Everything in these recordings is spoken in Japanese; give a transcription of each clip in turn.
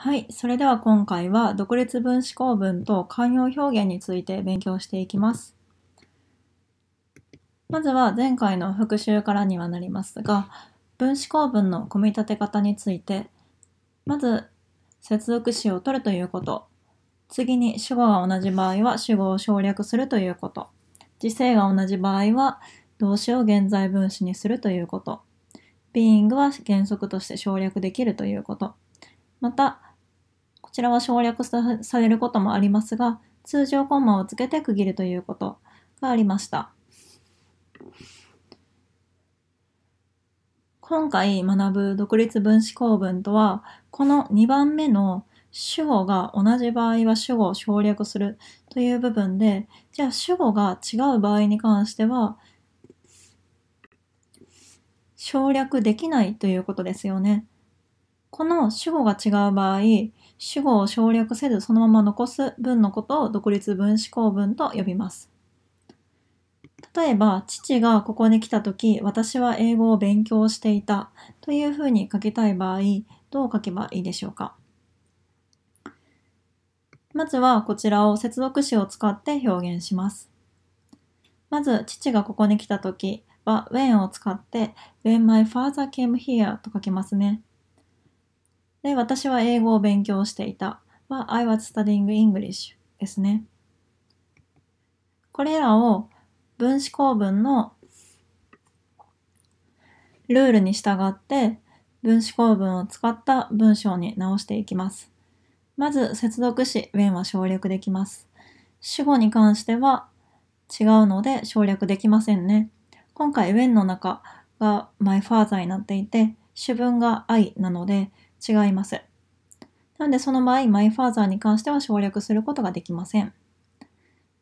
はい。それでは今回は独立分子構文と慣用表現について勉強していきます。まずは前回の復習からにはなりますが、分子構文の組み立て方について、まず接続詞を取るということ、次に主語が同じ場合は主語を省略するということ、時制が同じ場合は動詞を現在分子にするということ、being は原則として省略できるということ、また、ちらは省略されることもありますが、通常コンマをつけて区切るということがありました。今回学ぶ独立分子構文とは、この2番目の主語が同じ場合は主語を省略するという部分で、じゃあ主語が違う場合に関しては、省略できないということですよね。この主語が違う場合、主語を省略せずそのまま残す文のことを独立分子構文と呼びます。例えば、父がここに来た時、私は英語を勉強していたというふうに書きたい場合、どう書けばいいでしょうかまずはこちらを接続詞を使って表現します。まず、父がここに来た時は when を使って when my father came here と書きますね。で、私は英語を勉強していたは I was studying English ですね。これらを分子構文のルールに従って分子構文を使った文章に直していきます。まず接続詞 when は省略できます。主語に関しては違うので省略できませんね。今回 when の中が my father になっていて主文が I なので違います。なのでその場合、マイファーザーに関しては省略することができません。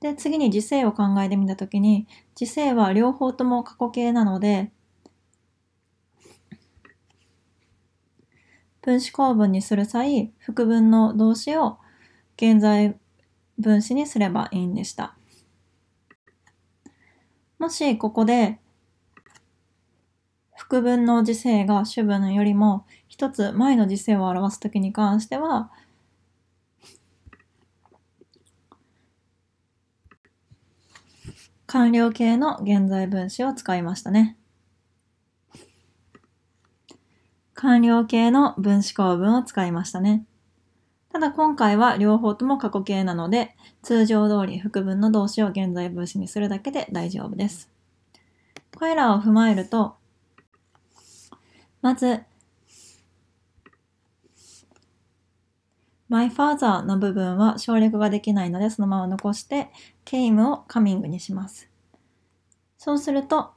で、次に時世を考えてみたときに、時世は両方とも過去形なので、分子構文にする際、副文の動詞を現在分子にすればいいんでした。もしここで副分の時世が主文よりも一つ前の時世を表す時に関しては完了形の現在分詞を使いましたね。完了形の分子構文を使いましたね。ただ今回は両方とも過去形なので、通常通り副文の動詞を現在分詞にするだけで大丈夫です。これらを踏まえると、まず、my father の部分は省略ができないのでそのまま残して came を coming にします。そうすると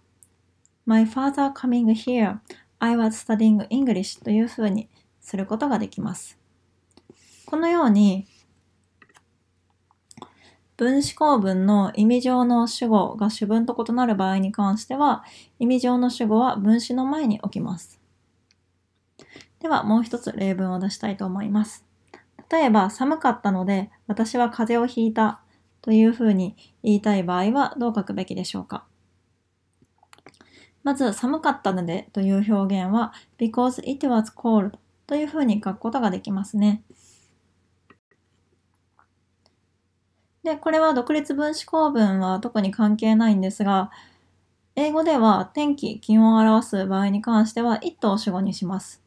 my father coming here I was studying English というふうにすることができます。このように分子構文の意味上の主語が主文と異なる場合に関しては意味上の主語は分子の前に置きます。ではもう一つ例文を出したいと思います。例えば、寒かったので私は風邪をひいたというふうに言いたい場合はどう書くべきでしょうかまず、寒かったのでという表現は because it was cold というふうに書くことができますね。で、これは独立分子構文は特に関係ないんですが、英語では天気、気温を表す場合に関しては it を主語にします。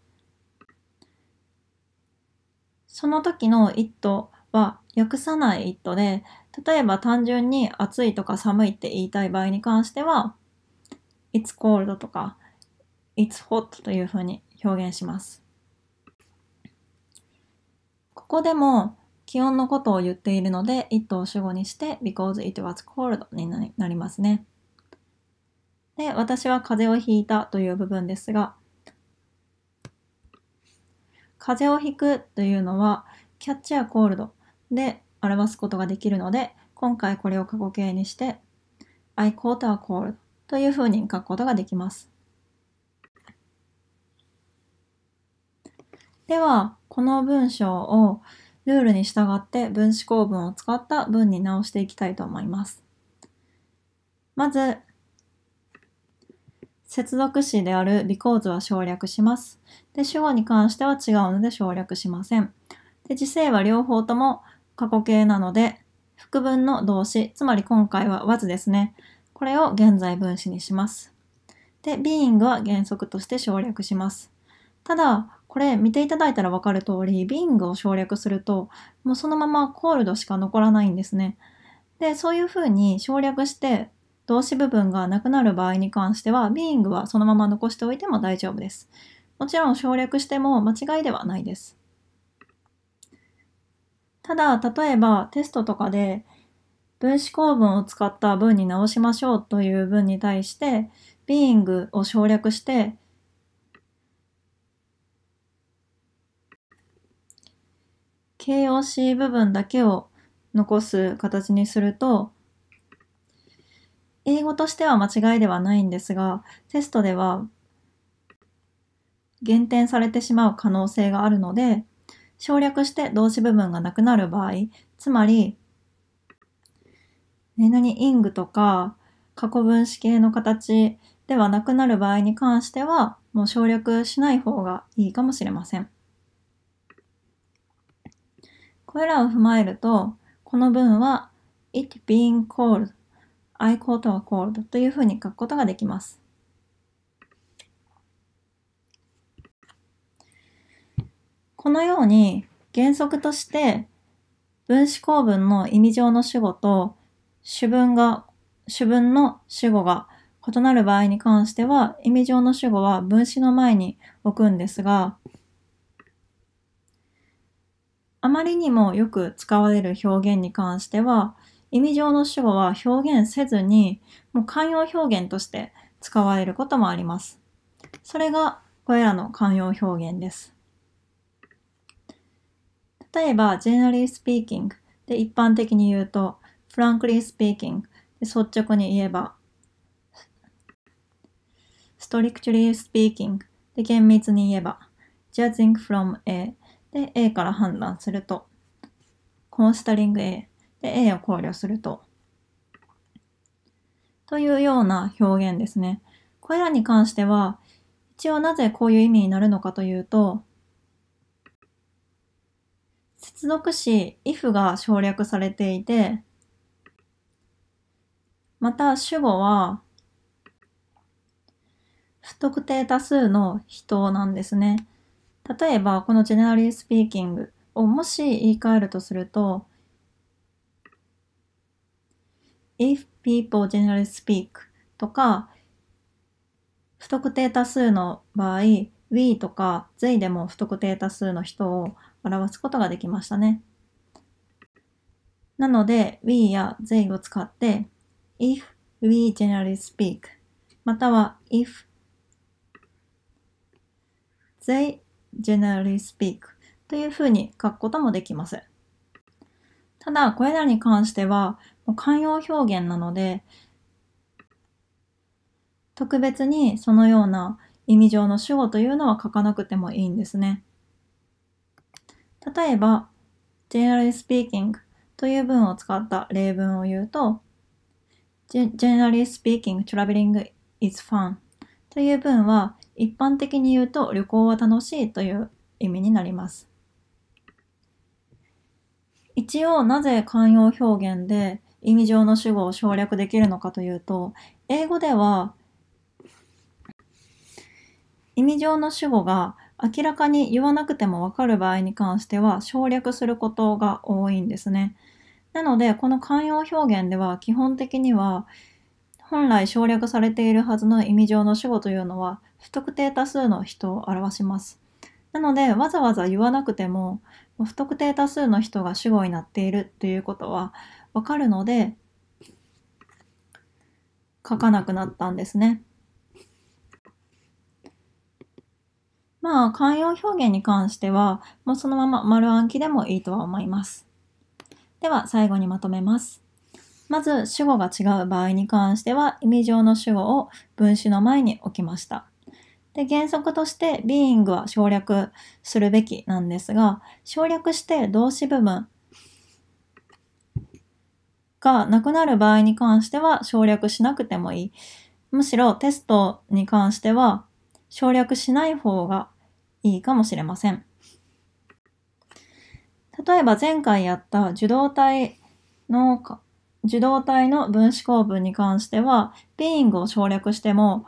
その時の「イット」は訳さない「イット」で例えば単純に暑いとか寒いって言いたい場合に関しては It's cold とか It's hot というふうに表現します。ここでも気温のことを言っているので it を主語にして because it was cold になりますね。で、私は風邪をひいたという部分ですが風邪をひくというのは、キャッチやコールドで表すことができるので、今回これを過去形にして、I caught a cold というふうに書くことができます。では、この文章をルールに従って分子構文を使った文に直していきたいと思います。まず、接続詞であるビコーズは省略します。で、主語に関しては違うので省略しません。で、時制は両方とも過去形なので、副文の動詞、つまり今回は was ですね。これを現在分詞にします。で、being は原則として省略します。ただ、これ見ていただいたらわかる通り、being を省略すると、もうそのまま cold しか残らないんですね。で、そういうふうに省略して動詞部分がなくなる場合に関しては being はそのまま残しておいても大丈夫です。もちろん省略しても間違いではないです。ただ、例えばテストとかで分子構文を使った文に直しましょうという文に対して being を省略して形容詞部分だけを残す形にすると英語としては間違いではないんですが、テストでは減点されてしまう可能性があるので、省略して動詞部分がなくなる場合、つまり、何々イングとか過去分詞形の形ではなくなる場合に関しては、もう省略しない方がいいかもしれません。これらを踏まえると、この文は it being called I caught a cold というふうに書くことができます。このように原則として分子構文の意味上の主語と主文が、主文の主語が異なる場合に関しては意味上の主語は分子の前に置くんですがあまりにもよく使われる表現に関しては意味上の主語は表現せずに、もう慣用表現として使われることもあります。それがこれらの慣用表現です。例えば、generally speaking で一般的に言うと、frankly speaking で率直に言えば、strictly speaking で厳密に言えば、judging from A で A から判断すると、c o n s コンスタ i n g A で、A を考慮すると。というような表現ですね。これらに関しては、一応なぜこういう意味になるのかというと、接続詞 if が省略されていて、また主語は不特定多数の人なんですね。例えばこのジェネラリースピーキングをもし言い換えるとすると、if people generally speak とか、不特定多数の場合、we とか they でも不特定多数の人を表すことができましたね。なので、we や they を使って、if we generally speak または if they generally speak というふうに書くこともできます。ただ、これらに関しては、慣用表現なので、特別にそのような意味上の主語というのは書かなくてもいいんですね。例えば、generally speaking という文を使った例文を言うと、generally speaking traveling is fun という文は一般的に言うと旅行は楽しいという意味になります。一応なぜ慣用表現で意味上の主語を省略できるのかというと、英語では意味上の主語が明らかに言わなくてもわかる場合に関しては省略することが多いんですね。なので、この慣用表現では基本的には本来省略されているはずの意味上の主語というのは不特定多数の人を表します。なので、わざわざ言わなくても不特定多数の人が主語になっているということはわかるので、書かなくなったんですね。まあ、慣用表現に関しては、もうそのまま丸暗記でもいいとは思います。では、最後にまとめます。まず、主語が違う場合に関しては、意味上の主語を分子の前に置きました。で原則として being は省略するべきなんですが、省略して動詞部分、がなくなる場合に関しては省略しなくてもいい。むしろテストに関しては省略しない方がいいかもしれません。例えば前回やった受動体の受動体の分子構文に関しては、ビーイングを省略しても、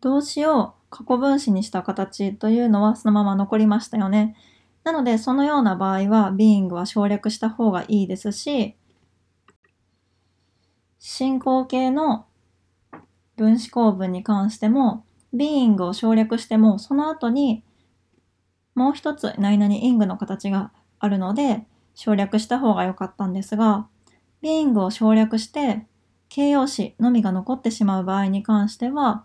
動詞を過去分子にした形というのはそのまま残りましたよね。なので、そのような場合は、being は省略した方がいいですし、進行形の分子構文に関しても、being を省略しても、その後にもう一つ何々 ing の形があるので、省略した方が良かったんですが、being を省略して形容詞のみが残ってしまう場合に関しては、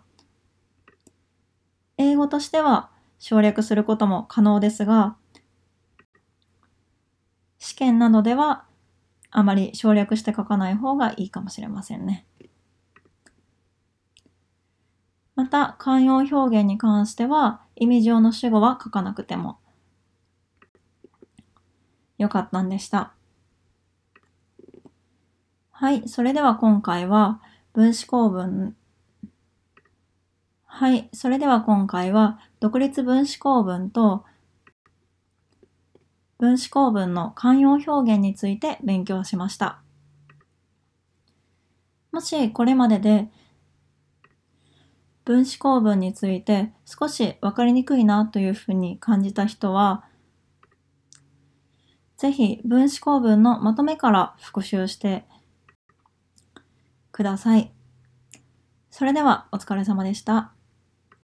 英語としては省略することも可能ですが、試験などではあまり省略して書かない方がいいかもしれませんね。また、慣用表現に関しては、意味上の主語は書かなくてもよかったんでした。はい、それでは今回は分子構文はい、それでは今回は独立分子構文と分子構文の慣用表現について勉強しました。もしこれまでで分子構文について少し分かりにくいなというふうに感じた人は、ぜひ分子構文のまとめから復習してください。それではお疲れ様でした。